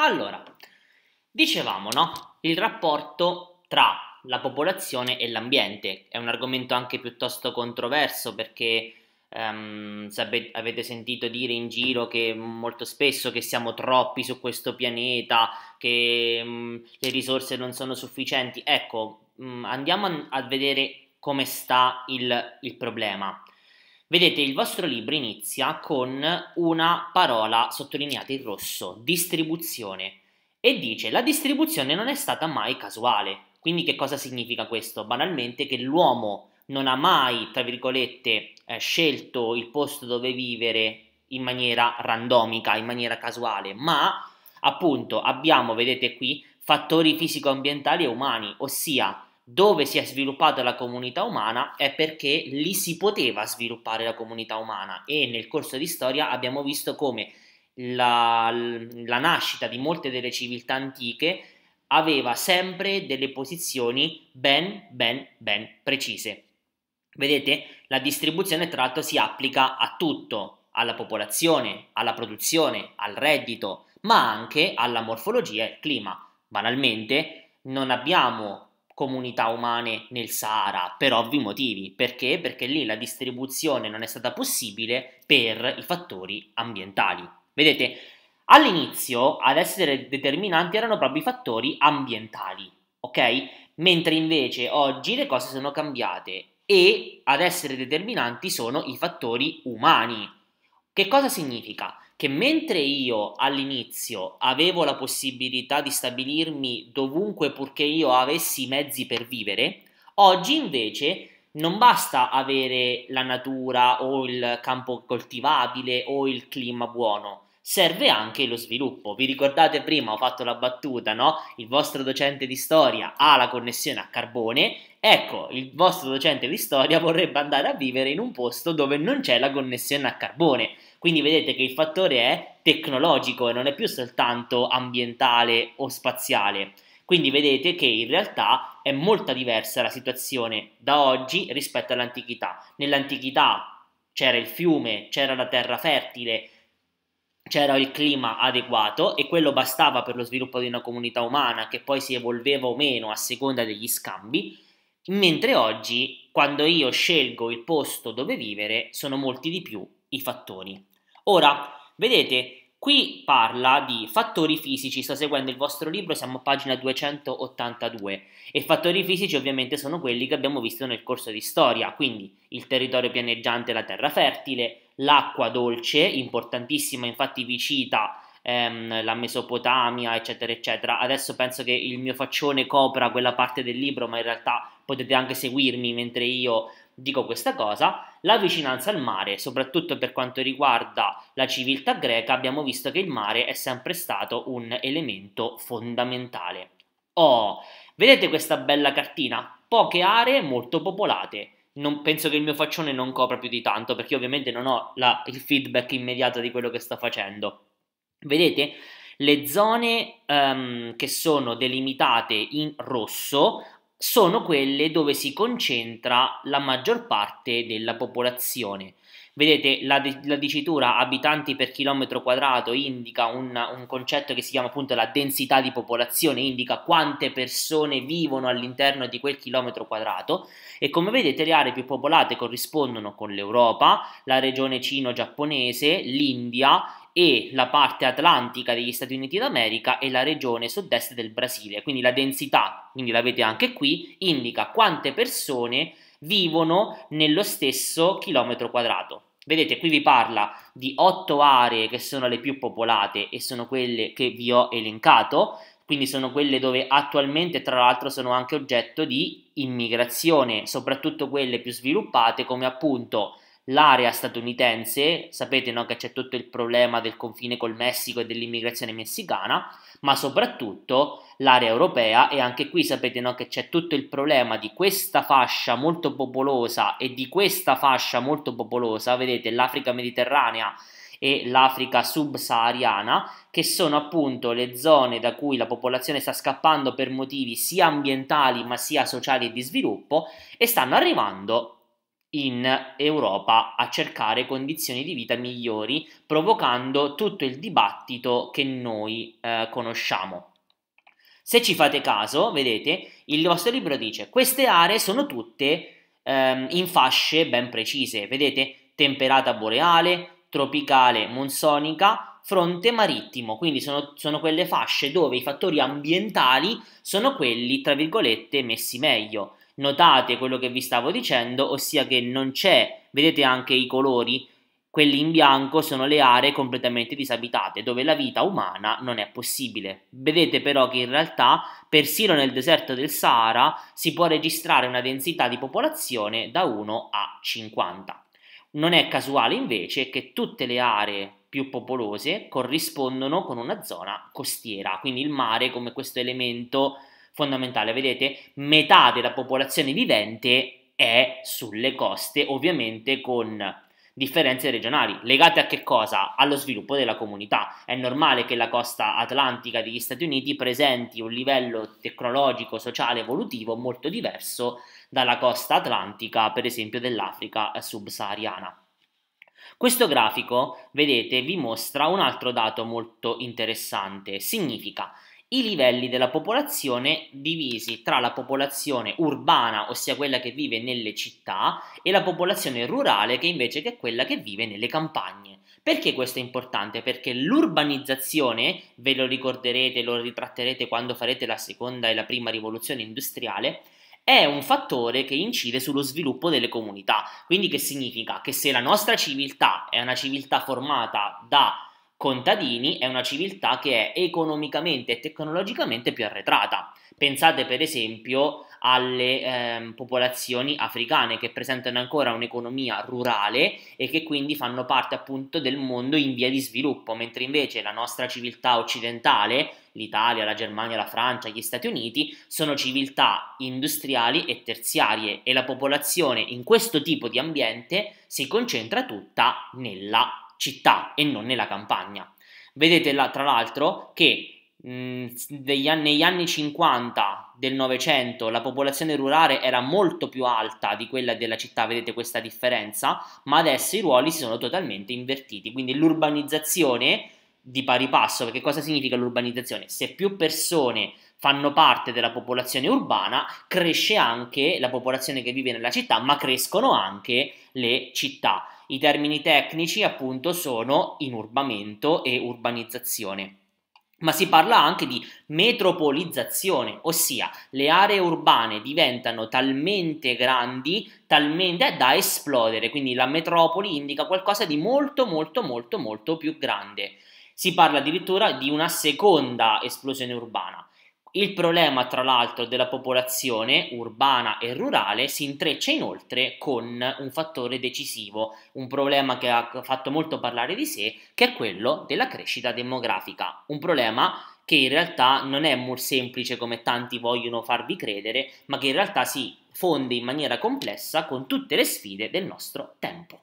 Allora, dicevamo, no? Il rapporto tra la popolazione e l'ambiente è un argomento anche piuttosto controverso perché um, ehm, sapete, avete sentito dire in giro che molto spesso che siamo troppi su questo pianeta, che um, le risorse non sono sufficienti. Ecco, um, andiamo a, a, vedere come sta il, il problema. Vedete, il vostro libro inizia con una parola sottolineata in rosso, distribuzione, e dice la distribuzione non è stata mai casuale. Quindi che cosa significa questo? Banalmente che l'uomo non ha mai, tra virgolette, eh, scelto il posto dove vivere in maniera randomica, in maniera casuale, ma appunto abbiamo, vedete qui, fattori fisico-ambientali e umani, ossia dove si è sviluppata la comunità umana è perché lì si poteva sviluppare la comunità umana e nel corso di storia abbiamo visto come la, la nascita di molte delle civiltà antiche aveva sempre delle posizioni ben, ben, ben precise. Vedete, la distribuzione tra l'altro si applica a tutto, alla popolazione, alla produzione, al reddito, ma anche alla morfologia e al clima. Banalmente, non abbiamo comunità umane nel Sahara, per ovvi motivi. Perché? Perché lì la distribuzione non è stata possibile per i fattori ambientali. Vedete, all'inizio ad essere determinanti erano proprio i fattori ambientali, ok? Mentre invece oggi le cose sono cambiate e ad essere determinanti sono i fattori umani. Che cosa significa? che mentre io all'inizio avevo la possibilità di stabilirmi dovunque purché io avessi i mezzi per vivere, oggi invece non basta avere la natura o il campo coltivabile o il clima buono, serve anche lo sviluppo. Vi ricordate prima, ho fatto la battuta, no? Il vostro docente di storia ha la connessione a carbone, ecco, il vostro docente di storia vorrebbe andare a vivere in un posto dove non c'è la connessione a carbone. Quindi vedete che il fattore è tecnologico e non è più soltanto ambientale o spaziale. Quindi vedete che in realtà è molto diversa la situazione da oggi rispetto all'antichità. Nell'antichità c'era il fiume, c'era la terra fertile, c'era il clima adeguato e quello bastava per lo sviluppo di una comunità umana che poi si evolveva o meno a seconda degli scambi, mentre oggi quando io scelgo il posto dove vivere sono molti di più i fattori. Ora, vedete, qui parla di fattori fisici, sto seguendo il vostro libro, siamo a pagina 282 e fattori fisici ovviamente sono quelli che abbiamo visto nel corso di storia, quindi il territorio pianeggiante, la terra fertile, l'acqua dolce, importantissima, infatti vi cita ehm, la Mesopotamia, eccetera, eccetera. Adesso penso che il mio faccione copra quella parte del libro, ma in realtà potete anche seguirmi mentre io dico questa cosa, la vicinanza al mare, soprattutto per quanto riguarda la civiltà greca, abbiamo visto che il mare è sempre stato un elemento fondamentale. Oh, vedete questa bella cartina? Poche aree molto popolate non, penso che il mio faccione non copra più di tanto perché ovviamente non ho la, il feedback immediato di quello che sta facendo. Vedete? Le zone um, che sono delimitate in rosso sono quelle dove si concentra la maggior parte della popolazione. Vedete, la, la dicitura abitanti per chilometro quadrato indica un, un concetto che si chiama appunto la densità di popolazione, indica quante persone vivono all'interno di quel chilometro quadrato e come vedete le aree più popolate corrispondono con l'Europa, la regione cino-giapponese, l'India e la parte atlantica degli Stati Uniti d'America e la regione sud-est del Brasile. Quindi la densità, quindi l'avete anche qui, indica quante persone vivono nello stesso chilometro quadrato. Vedete, qui vi parla di otto aree che sono le più popolate e sono quelle che vi ho elencato, quindi sono quelle dove attualmente tra l'altro sono anche oggetto di immigrazione, soprattutto quelle più sviluppate come appunto l'area statunitense, sapete no, che c'è tutto il problema del confine col Messico e dell'immigrazione messicana, ma soprattutto l'area europea e anche qui sapete no, che c'è tutto il problema di questa fascia molto popolosa e di questa fascia molto popolosa, vedete l'Africa mediterranea e l'Africa subsahariana, che sono appunto le zone da cui la popolazione sta scappando per motivi sia ambientali ma sia sociali e di sviluppo e stanno arrivando in Europa a cercare condizioni di vita migliori, provocando tutto il dibattito che noi eh, conosciamo. Se ci fate caso, vedete, il vostro libro dice queste aree sono tutte ehm, in fasce ben precise, vedete, temperata boreale, tropicale monsonica, fronte marittimo, quindi sono, sono quelle fasce dove i fattori ambientali sono quelli, tra virgolette, messi meglio notate quello che vi stavo dicendo, ossia che non c'è, vedete anche i colori, quelli in bianco sono le aree completamente disabitate, dove la vita umana non è possibile. Vedete però che in realtà, persino nel deserto del Sahara, si può registrare una densità di popolazione da 1 a 50. Non è casuale invece che tutte le aree più popolose corrispondono con una zona costiera, quindi il mare come questo elemento fondamentale, vedete, metà della popolazione vivente è sulle coste, ovviamente con differenze regionali legate a che cosa? Allo sviluppo della comunità. È normale che la costa atlantica degli Stati Uniti presenti un livello tecnologico, sociale, evolutivo molto diverso dalla costa atlantica, per esempio, dell'Africa subsahariana. Questo grafico, vedete, vi mostra un altro dato molto interessante. Significa i livelli della popolazione divisi tra la popolazione urbana, ossia quella che vive nelle città, e la popolazione rurale, che invece è quella che vive nelle campagne. Perché questo è importante? Perché l'urbanizzazione, ve lo ricorderete, lo ritratterete quando farete la seconda e la prima rivoluzione industriale, è un fattore che incide sullo sviluppo delle comunità. Quindi che significa? Che se la nostra civiltà è una civiltà formata da contadini è una civiltà che è economicamente e tecnologicamente più arretrata. Pensate per esempio alle eh, popolazioni africane che presentano ancora un'economia rurale e che quindi fanno parte appunto del mondo in via di sviluppo, mentre invece la nostra civiltà occidentale, l'Italia, la Germania, la Francia, gli Stati Uniti, sono civiltà industriali e terziarie e la popolazione in questo tipo di ambiente si concentra tutta nella città e non nella campagna. Vedete là, tra l'altro che mh, mm, degli anni, negli anni 50 del Novecento la popolazione rurale era molto più alta di quella della città, vedete questa differenza, ma adesso i ruoli si sono totalmente invertiti, quindi l'urbanizzazione di pari passo, perché cosa significa l'urbanizzazione? Se più persone fanno parte della popolazione urbana, cresce anche la popolazione che vive nella città, ma crescono anche le città. I termini tecnici appunto sono inurbamento e urbanizzazione. Ma si parla anche di metropolizzazione, ossia le aree urbane diventano talmente grandi, talmente da esplodere, quindi la metropoli indica qualcosa di molto molto molto molto più grande. Si parla addirittura di una seconda esplosione urbana. Il problema, tra l'altro, della popolazione urbana e rurale si intreccia inoltre con un fattore decisivo, un problema che ha fatto molto parlare di sé, che è quello della crescita demografica. Un problema che in realtà non è molto semplice come tanti vogliono farvi credere, ma che in realtà si fonde in maniera complessa con tutte le sfide del nostro tempo.